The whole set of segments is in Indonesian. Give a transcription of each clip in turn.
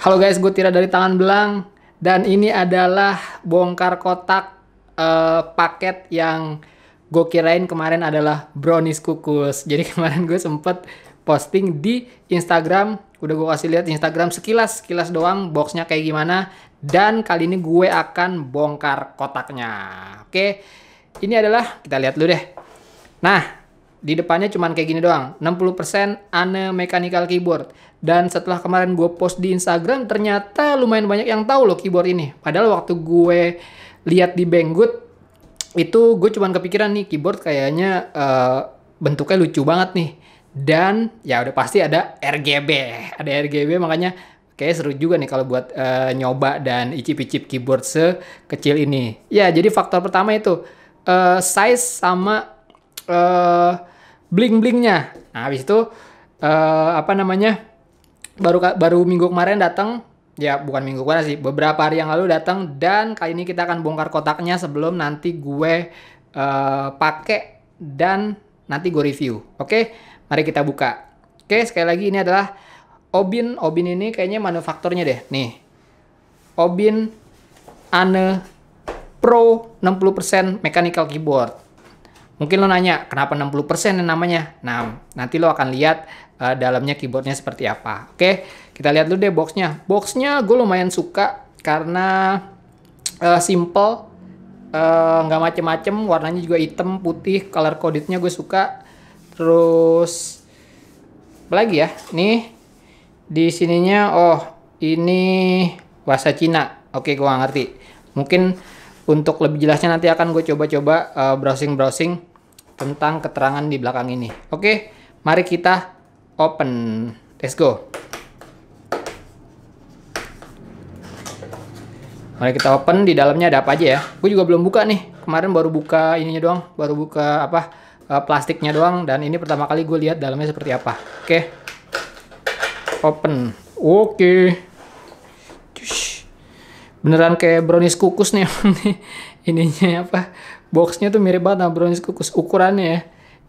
Halo guys, gue Tira dari Tangan Belang dan ini adalah bongkar kotak uh, paket yang gue kirain kemarin adalah brownies kukus. Jadi kemarin gue sempet posting di Instagram, udah gue kasih lihat Instagram sekilas sekilas doang boxnya kayak gimana dan kali ini gue akan bongkar kotaknya. Oke, ini adalah kita lihat dulu deh. Nah, di depannya cuman kayak gini doang 60% ane mechanical keyboard dan setelah kemarin gue post di Instagram ternyata lumayan banyak yang tahu loh keyboard ini padahal waktu gue lihat di Banggood itu gue cuman kepikiran nih keyboard kayaknya uh, bentuknya lucu banget nih dan ya udah pasti ada RGB ada RGB makanya kayaknya seru juga nih kalau buat uh, nyoba dan icip-icip keyboard sekecil ini ya jadi faktor pertama itu uh, size sama uh, bling-blingnya. Nah, habis itu uh, apa namanya? Baru baru minggu kemarin datang ya bukan minggu kemarin sih, beberapa hari yang lalu datang dan kali ini kita akan bongkar kotaknya sebelum nanti gue uh, eh, pakai dan nanti gue review. Oke, mari kita buka. Oke, sekali lagi ini adalah Obin. Obin ini kayaknya manufakturnya deh. Nih. Obin Ane Pro 60% mechanical keyboard. Mungkin lo nanya, kenapa 60% yang namanya? Nah, nanti lo akan lihat uh, dalamnya keyboardnya seperti apa. Oke, kita lihat dulu deh boxnya. Boxnya gue lumayan suka karena uh, simple, eh, nggak macem-macem, warnanya juga hitam, putih, color codednya gue suka. Terus, apa lagi ya? Nih, di sininya, oh, ini bahasa Cina. Oke, gue nggak ngerti. Mungkin untuk lebih jelasnya nanti akan gue coba-coba -coba, uh, browsing -browsing tentang keterangan di belakang ini. Oke, mari kita open. Let's go. Mari kita open di dalamnya ada apa aja ya. Gue juga belum buka nih. Kemarin baru buka ininya doang, baru buka apa eh, plastiknya doang dan ini pertama kali gue lihat dalamnya seperti apa. Oke. Open. Oke. Beneran kayak brownies kukus nih. ininya apa boxnya tuh mirip banget sama brownies kukus ukurannya ya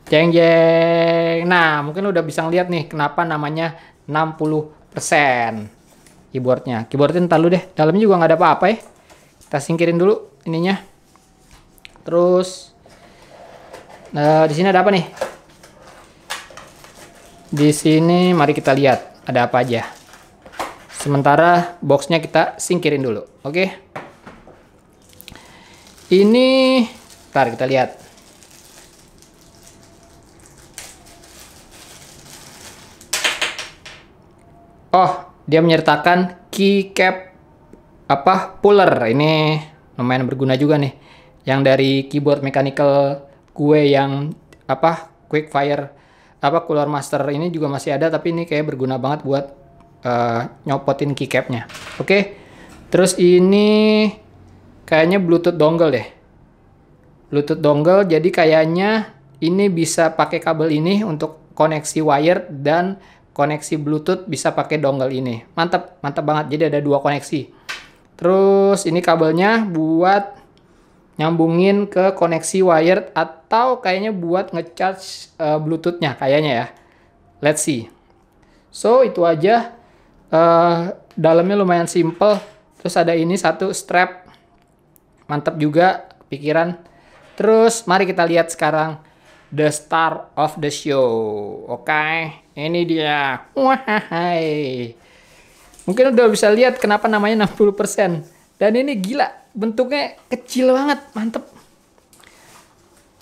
jeng jeng nah mungkin udah bisa ngeliat nih kenapa namanya 60% persen keyboardnya keyboardnya ntar lu deh dalamnya juga nggak ada apa-apa ya kita singkirin dulu ininya terus nah di sini ada apa nih di sini mari kita lihat ada apa aja sementara boxnya kita singkirin dulu oke okay? Ini, ntar kita lihat. Oh, dia menyertakan keycap apa puller. Ini lumayan berguna juga nih. Yang dari keyboard mechanical gue yang apa quick fire apa cooler master ini juga masih ada tapi ini kayak berguna banget buat uh, nyopotin keycapnya. Oke. Okay. Terus ini Kayaknya Bluetooth dongle deh. Bluetooth dongle jadi kayaknya ini bisa pakai kabel ini untuk koneksi wired dan koneksi Bluetooth bisa pakai dongle ini. Mantap, mantap banget. Jadi ada dua koneksi. Terus ini kabelnya buat nyambungin ke koneksi wired atau kayaknya buat ngecharge uh, eh, bluetooth kayaknya ya. Let's see. So itu aja. Uh, dalamnya lumayan simple. Terus ada ini satu strap mantap juga pikiran. Terus mari kita lihat sekarang the star of the show. Oke, okay? ini dia. Wahai. Mungkin udah bisa lihat kenapa namanya 60%. Dan ini gila, bentuknya kecil banget, mantep.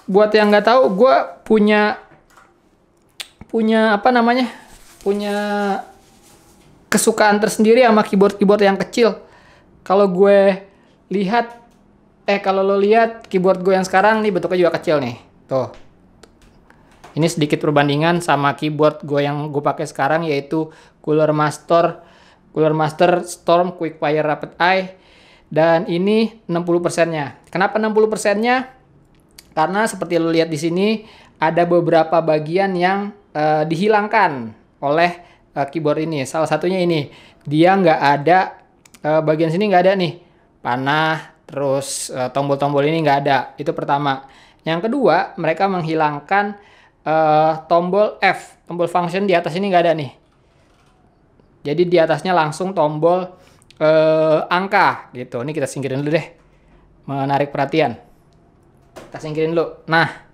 Buat yang nggak tahu, gue punya punya apa namanya? Punya kesukaan tersendiri sama keyboard-keyboard yang kecil. Kalau gue lihat eh kalau lo lihat keyboard gue yang sekarang nih bentuknya juga kecil nih tuh ini sedikit perbandingan sama keyboard gue yang gue pakai sekarang yaitu Cooler Master Cooler Master Storm Quickfire Rapid Eye dan ini 60% nya kenapa 60% nya karena seperti lo lihat di sini ada beberapa bagian yang uh, dihilangkan oleh uh, keyboard ini salah satunya ini dia nggak ada uh, bagian sini nggak ada nih panah Terus eh, tombol-tombol ini nggak ada. Itu pertama. Yang kedua, mereka menghilangkan uh, tombol F. Tombol function di atas ini nggak ada nih. Jadi di atasnya langsung tombol uh, angka gitu. Ini kita singkirin dulu deh. Menarik perhatian. Kita singkirin dulu. Nah,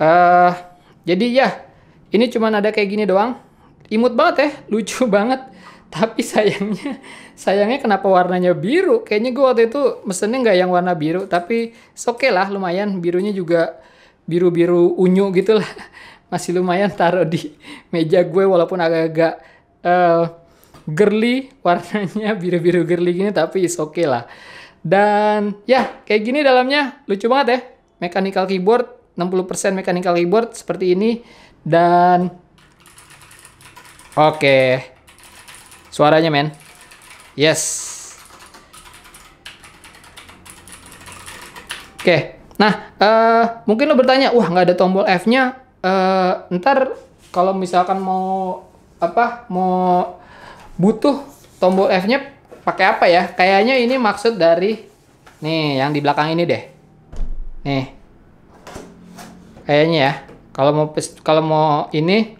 uh, jadi ya ini cuma ada kayak gini doang. Imut banget ya, lucu banget tapi sayangnya sayangnya kenapa warnanya biru kayaknya gue waktu itu mesennya nggak yang warna biru tapi oke okay lah lumayan birunya juga biru biru unyu gitulah, masih lumayan taruh di meja gue walaupun agak-agak uh, girly warnanya biru biru girly gini tapi oke okay lah dan ya kayak gini dalamnya lucu banget ya mechanical keyboard 60% mechanical keyboard seperti ini dan oke okay Suaranya, men. Yes. Oke. Nah, uh, mungkin lo bertanya, wah nggak ada tombol F-nya. Uh, ntar kalau misalkan mau apa, mau butuh tombol F-nya pakai apa ya? Kayaknya ini maksud dari nih yang di belakang ini deh. Nih, kayaknya ya. Kalau mau kalau mau ini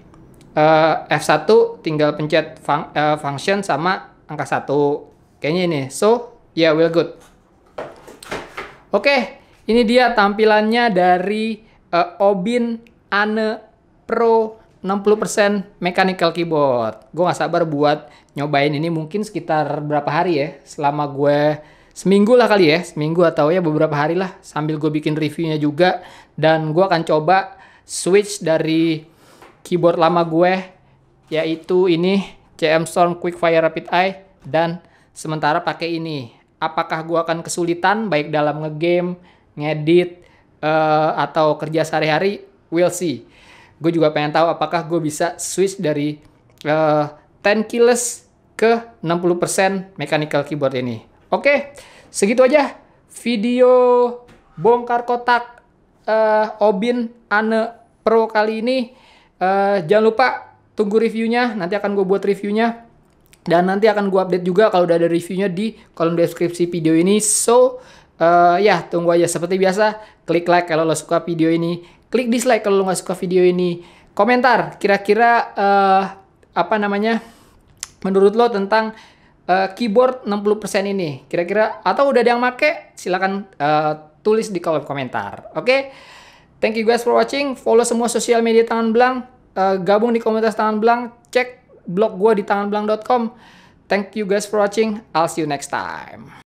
uh, eh, F1 tinggal pencet fun uh, function sama angka 1. kayaknya ini so ya yeah, well good oke okay, ini dia tampilannya dari uh, Obin Ane Pro 60% mechanical keyboard. Gue gak sabar buat nyobain ini mungkin sekitar berapa hari ya. Selama gue seminggu lah kali ya. Seminggu atau ya beberapa hari lah. Sambil gue bikin reviewnya juga. Dan gue akan coba switch dari keyboard lama gue yaitu ini CM Storm Quickfire Rapid Eye dan sementara pakai ini. Apakah gue akan kesulitan baik dalam ngegame, ngedit uh, atau kerja sehari-hari? We'll see. Gue juga pengen tahu apakah gue bisa switch dari uh, eh, 10 keyless ke 60% mechanical keyboard ini. Oke, segitu aja video bongkar kotak uh, Obin Ane Pro kali ini. Uh, jangan lupa tunggu reviewnya, nanti akan gue buat reviewnya. Dan nanti akan gue update juga kalau udah ada reviewnya di kolom deskripsi video ini. So, uh, ya tunggu aja. Seperti biasa, klik like kalau lo suka video ini. Klik dislike kalau lo nggak suka video ini. Komentar, kira-kira uh, apa namanya menurut lo tentang uh, keyboard 60% ini. Kira-kira, atau udah ada yang make, silahkan uh, tulis di kolom komentar. Oke? Okay? Thank you guys for watching. Follow semua sosial media Tangan Belang. Uh, gabung di komunitas Tangan Belang. Cek blog gue di tanganbelang.com. Thank you guys for watching. I'll see you next time.